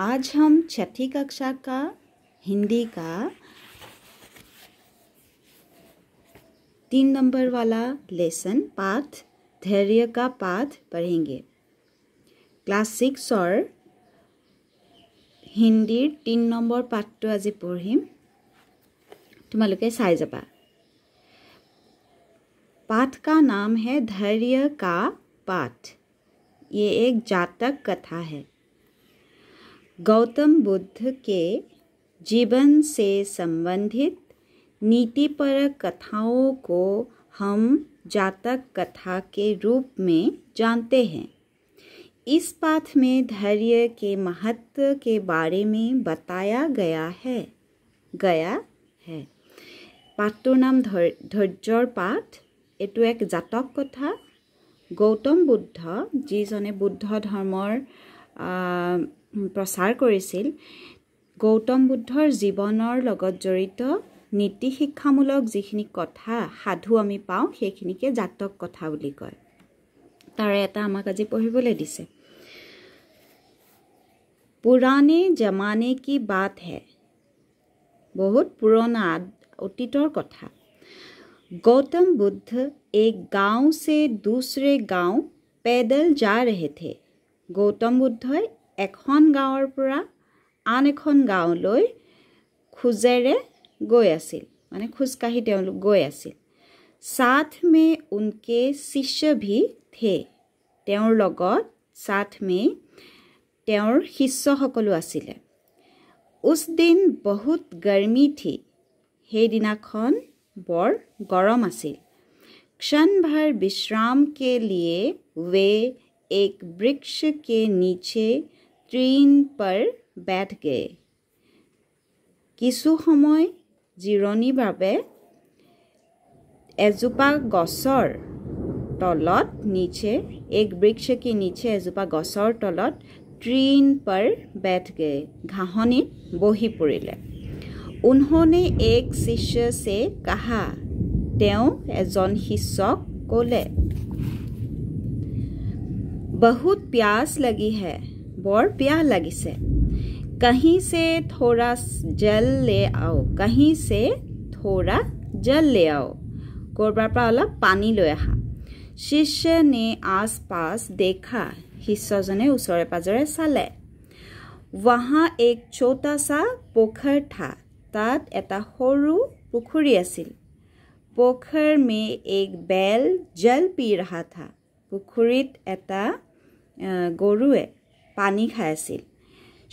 आज हम छठी कक्षा का हिंदी का तीन नंबर वाला लेसन पाठ धैर्य का पाठ पढ़ेंगे क्लास सिक्स और तीन হিন্দীৰ पाठ तो आज पढ़ीम तुम लोग চাই যাবা पाठ का नाम है धैर्य का पाठ ये एक जातक कथा है गौतम बुद्ध के जीवन से संबंधित नीतिपरक कथाओं को हम जातक कथा के रूप में जानते हैं इस पाठ में धैर्य के महत्व के बारे में बताया गया है गया है पाठ नाम নাম ধৈৰ্যৰ পাঠ एक जातक कथा गौतम बुद्ध বুদ্ধ যিজনে बुद्ध धर्म প্ৰচাৰ কৰিছিল গৌতম বুদ্ধৰ জীৱনৰ লগত জড়িত নীতি শিক্ষামূলক যিখিনি কথা সাধু আমি পাওঁ সেইখিনিকে জাতক কথা বুলি কয় তাৰে এটা আমাক আজি পঢ়িবলৈ দিছে পুৰাণে জমানে কি বাট হে বহুত পুৰণা অতীতৰ কথা গৌতম বুদ্ধ এক গাঁও চে দুচৰে গাঁও পেদল যা ৰহে থে গৌতম বুদ্ধই এখন গাঁৱৰ পৰা আন এখন গাঁৱলৈ খোজেৰে গৈ আছিল মানে খোজকাঢ়ি তেওঁলোক গৈ আছিল চাথ মে উনকে শিষ্য ভি থে তেওঁৰ লগত চাঠ মে তেওঁৰ শিষ্যসকলো আছিলে উচ দিন বহুত গৰ্মি থি সেইদিনাখন বৰ গৰম আছিল ক্ষণভাৰ বিশ্ৰাম কে লিয়ে ৱে এক বৃক্ষ কে নিচে ট্ৰেইন পাৰ বেট গে কিছু সময় জিৰণিৰ বাবে এজোপা গছৰ তলত নিচে এক বৃক্ষ কি নিচে এজোপা গছৰ তলত ট্ৰিন পাৰ বেট গে ঘাঁহনিত বহি পৰিলে উনহনে এক শিষ্য চে কাহা তেওঁ এজন শিষ্যক ক'লে বহুত প্যাস লাগিহে বৰ পিয়াহ লাগিছে কাহিছে থোৰা জল লে আও কাহিছে থোৰা জল লে আও ক'ৰবাৰ পৰা অলপ পানী লৈ আহা শিষ্য নে আচ পাচ দেখা শিষ্যজনে ওচৰে পাজৰে চালে ৱাহা এক চৌতা চা পখৰ থা তাত এটা সৰু পুখুৰী আছিল পোখৰ মে এক বেল জল পি ৰহা থা পুখুৰীত এটা গৰুৱে पानी खायासिल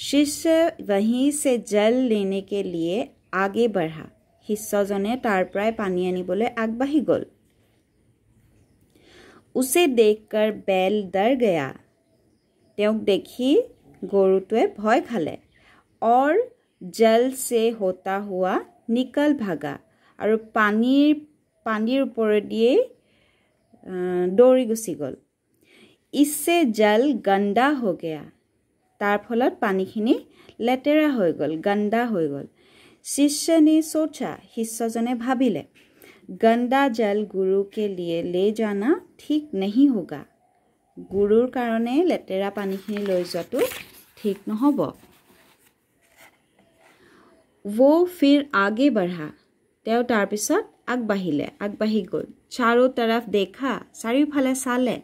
शिष्य वहीं से जल लेने के लिए आगे बढ़ा शिष्यजने तार प्राय पानी आनबले आग गल उसे देखकर बैल डर गया देखी गोरुटे भय खाले और जल से होता हुआ निकल भागा और पानी पानी ऊपर दिए दौड़ी गुस गल इससे जल गंदा हो गया তাৰ ফলত পানীখিনি লেতেৰা হৈ গ'ল গন্দা হৈ গ'ল শিষ্যে নি চৌচা শিষ্যজনে ভাবিলে গন্দা জাল গুৰুকে লিয়ে লে জানা ঠিক নহি হোগা গুৰুৰ কাৰণে লেতেৰা পানীখিনি লৈ যোৱাটো ঠিক নহ'ব ৱ' ফিৰ আগে বঢ়া তেওঁ তাৰপিছত আগবাঢ়িলে আগবাঢ়ি গ'ল চাৰো তৰফ দেখা চাৰিওফালে চালে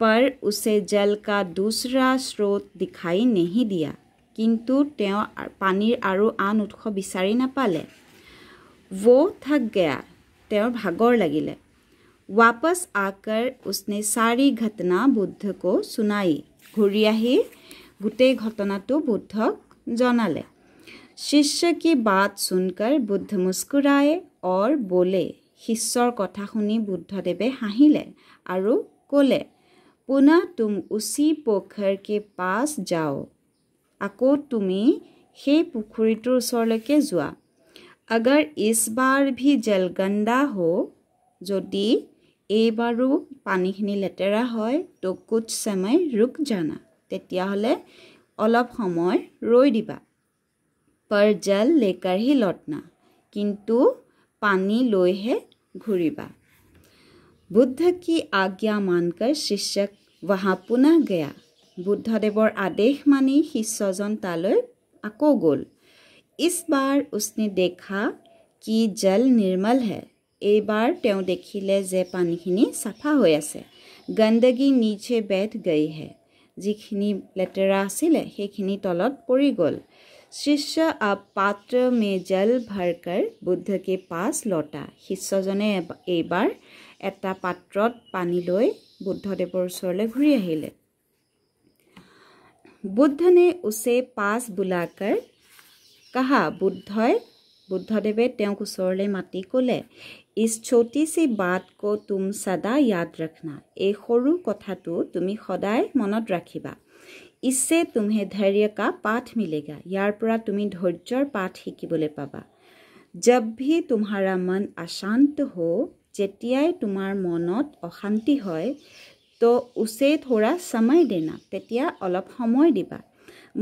पर उसे जल का दूसरा स्रोत दिखाई नहीं दिया किंतु पानी और आन उत्स विचार नपाले वो थक गया भागर लगिले वापस आकर उसने सारी घटना बुद्ध को सुनाई घूरी गोटे घटना तो बुद्धक जनाले শিষ্য কি বাট শুনকৰ বুদ্ধ মুস্কুৰাই অৰ বোলে শিষ্যৰ কথা শুনি বুদ্ধদেৱে হাঁহিলে আৰু ক'লে পুনৰ তুম উচি পখৰকে পাছ যাও আকৌ তুমি সেই পুখুৰীটোৰ ওচৰলৈকে যোৱা আগৰ ইছবাৰ ভি জলগণ্ডা হ' যদি এইবাৰো পানীখিনি লেতেৰা হয় তো কুচ চেমাই ৰুক জানা তেতিয়াহ'লে অলপ সময় ৰৈ দিবা পৰ জল লেকাৰহি লটনা কিন্তু পানী লৈহে ঘূৰিবা বুদ্ধ কি আজ্ঞা মানকৰ শিষ্যক ৱাহা পুনৰ গয়া বুদ্ধদেৱৰ আদেশ মানি শিষ্যজন তালৈ আকৌ গ'ল ইছবাৰ উষ্ণি দেখা কি জল নিৰ্মল হে এইবাৰ তেওঁ দেখিলে যে পানীখিনি চাফা হৈ আছে গন্দগী নিজে বেঠ গৈ হে যিখিনি লেতেৰা আছিলে সেইখিনি তলত পৰি গ'ল শিষ্য পাত্ৰ মে জল ভৰকৰ বুদ্ধকে পাছ লতা শিষ্যজনে এইবাৰ এটা পাত্ৰত পানী লৈ বুদ্ধদেৱৰ ওচৰলৈ ঘূৰি আহিলে বুদ্ধনে উচে পাঁচ বোলাকাৰ কাহা বুদ্ধই বুদ্ধদেৱে তেওঁক ওচৰলৈ মাতি ক'লে ইচ ছৌটী চি বাট কো তুম চাদা য়াদ ৰাখনা এই সৰু কথাটো তুমি সদায় মনত ৰাখিবা ইচ্ছে তুমহে ধৈৰ্য কা পাঠ মিলেগা ইয়াৰ পৰা তুমি ধৈৰ্যৰ পাঠ শিকিবলৈ পাবা জব ভি তোমাৰ মন অশান্ত হ' যেতিয়াই তোমাৰ মনত অশান্তি হয় তো উচে থোৰা সময় দেনা তেতিয়া অলপ সময় দিবা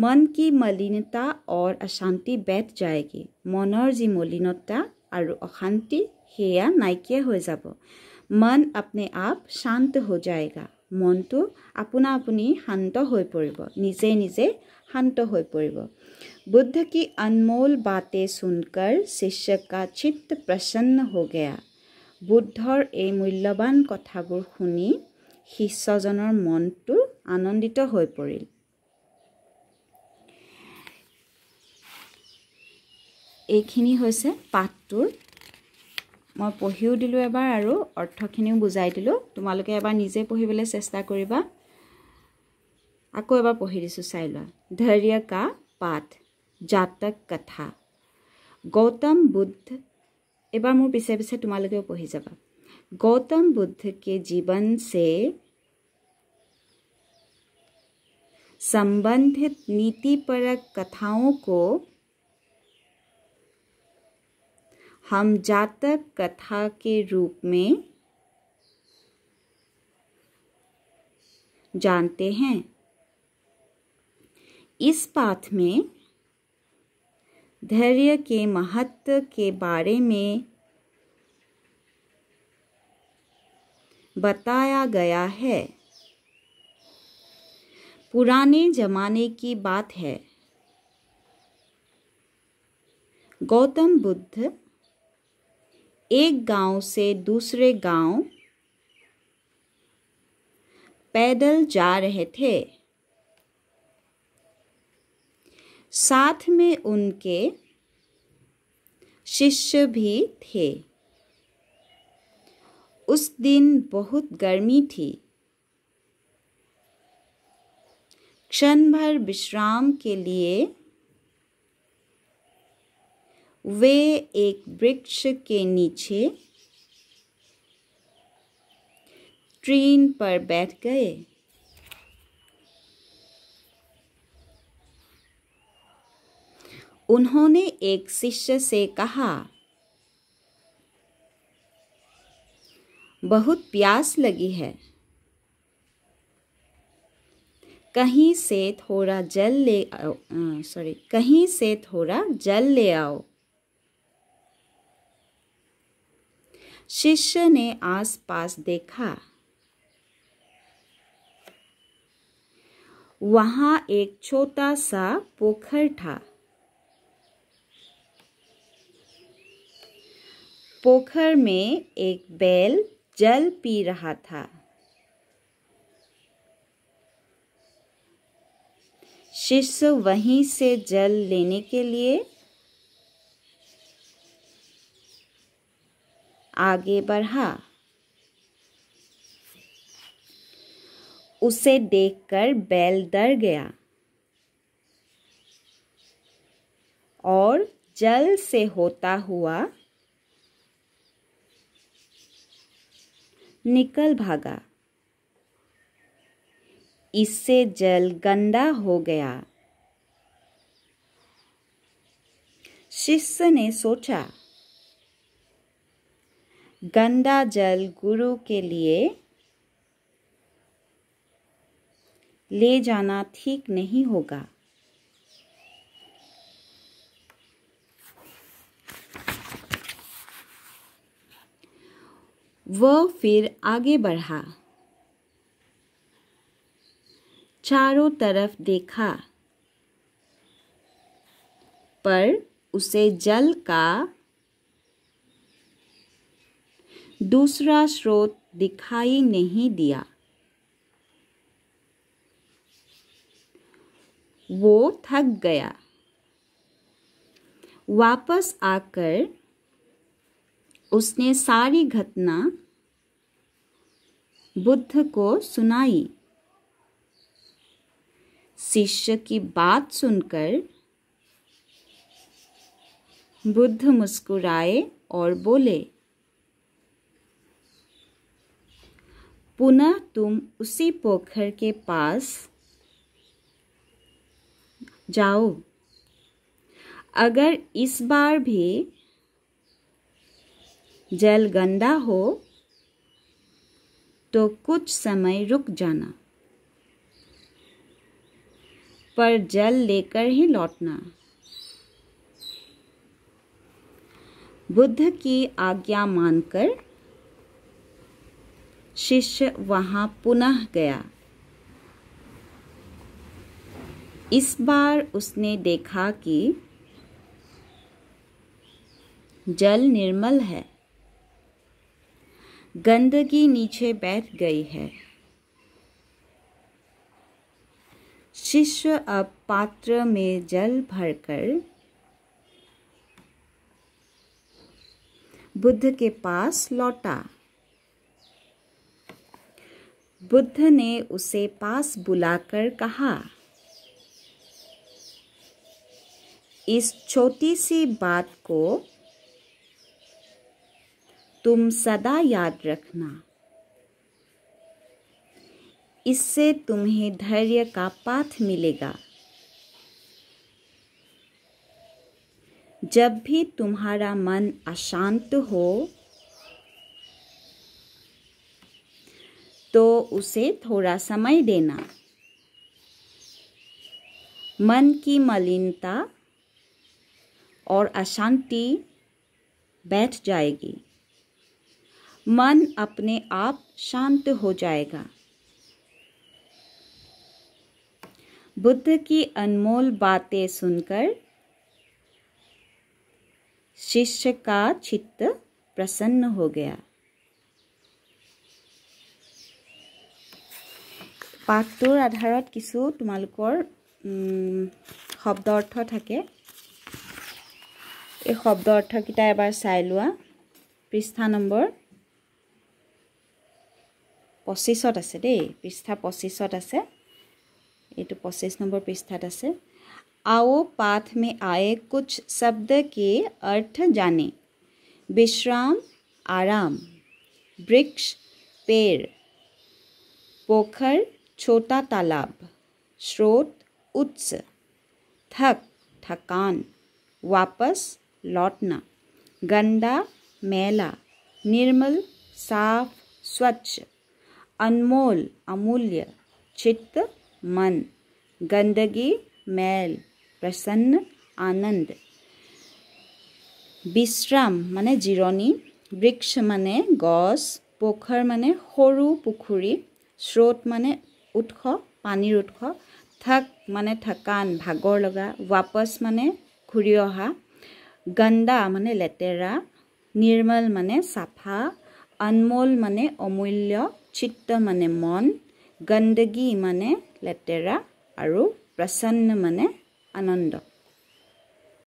মন কি মলিনতা অৰ অশান্তি বেট যায়গৈ মনৰ যি মলিনতা আৰু অশান্তি সেয়া নাইকিয়া হৈ যাব মন আপনি আপ শান্ত হৈ যায়গা মনটো আপোনা আপুনি শান্ত হৈ পৰিব নিজে নিজে শান্ত হৈ পৰিব বুদ্ধ কি অনমোল বাতে শুনকৰ শিষ্য কা চিত্ত প্ৰসন্ন হ'ব বুদ্ধৰ এই মূল্যৱান কথাবোৰ শুনি শিষ্যজনৰ মনটো আনন্দিত হৈ পৰিল এইখিনি হৈছে পাঠটোৰ মই পঢ়িও দিলোঁ এবাৰ আৰু অৰ্থখিনিও বুজাই দিলোঁ তোমালোকে এবাৰ নিজে পঢ়িবলৈ চেষ্টা কৰিবা আকৌ এবাৰ পঢ়ি দিছোঁ চাই লোৱা ধৈৰ্য কা পাঠ জাতক কথা গৌতম বুদ্ধ এবাৰ মোৰ পিছে পিছে তোমালোকেও পঢ়ি যাবা गौतम बुद्ध के जीवन से संबंधित नीतिपरक कथाओं को हम जातक कथा के रूप में जानते हैं इस पाठ में धैर्य के महत्व के बारे में बताया गया है पुराने जमाने की बात है गौतम बुद्ध एक गांव से दूसरे गांव पैदल जा रहे थे साथ में उनके शिष्य भी थे उस दिन बहुत गर्मी थी क्षण भर विश्राम के लिए वे एक वृक्ष के नीचे ट्रेन पर बैठ गए उन्होंने एक शिष्य से कहा बहुत प्यास लगी है कहीं से थोड़ा जल ले सॉरी कहीं से थोड़ा जल ले आओ शिष्य ने आसपास देखा वहाँ एक छोटा सा पोखर था पोखर में एक बैल जल पी रहा था शिष्य वहीं से जल लेने के लिए आगे बढ़ा उसे देखकर बैल डर गया और जल से होता हुआ निकल भागा इससे जल गंदा हो गया शिष्य ने सोचा गंदा जल गुरु के लिए ले जाना ठीक नहीं होगा वह फिर आगे बढ़ा चारों तरफ देखा पर उसे जल का दूसरा स्रोत दिखाई नहीं दिया वो थक गया वापस आकर उसने सारी घटना बुद्ध को सुनाई शिष्य की बात सुनकर बुद्ध मुस्कुराए और बोले पुनः तुम उसी पोखर के पास जाओ अगर इस बार भी जल गंदा हो तो कुछ समय रुक जाना पर जल लेकर ही लौटना बुद्ध की आज्ञा मानकर शिष्य वहां पुनः गया इस बार उसने देखा कि जल निर्मल है गंदगी नीचे बैठ गई है शिष्य अब पात्र में जल भरकर बुद्ध के पास लौटा बुद्ध ने उसे पास बुलाकर कहा इस छोटी सी बात को तुम सदा याद रखना इससे तुम्हें धैर्य का पाठ मिलेगा जब भी तुम्हारा मन अशांत हो तो उसे थोड़ा समय देना मन की मलिनता और अशांति बैठ जाएगी मन अपने आप शांत हो जाएगा बुद्ध की अनमोल बातें सुनकर शिष्य का चित्त प्रसन्न हो गया पाठटर आधार किस तुम लोग शब्द अर्थ थे शब्द अर्थक एबार चाय लृष्ठा नम्बर পঁচিছত আছে দেই পৃষ্ঠা পঁচিছত আছে এইটো आओ पाठ में आए कुछ शब्द के अर्थ जाने विश्राम आराम वृक्ष पेड़ पोखर छोटा तालाब स्रोत उत्स थक थकान वापस लौटना गंदा मैला निर्मल साफ स्वच्छ अनमोल अमूल्य चित्त मन गंदगी मैल प्रसन्न आनंद বিশ্ৰাম মানে জিৰণি বৃক্ষ মানে গছ পোখৰ মানে সৰু পুখুৰী স্ৰোত মানে উৎস পানীৰ উৎস থাক মানে থকান ভাগৰ লগা ৱাপচ মানে ঘূৰি অহা গণ্ডা মানে লেতেৰা নিৰ্মল মানে চাফা অনমোল মানে অমূল্য চিত্ত মানে মন গন্দগী মানে লেতেৰা আৰু প্ৰচন্ন মানে আনন্দ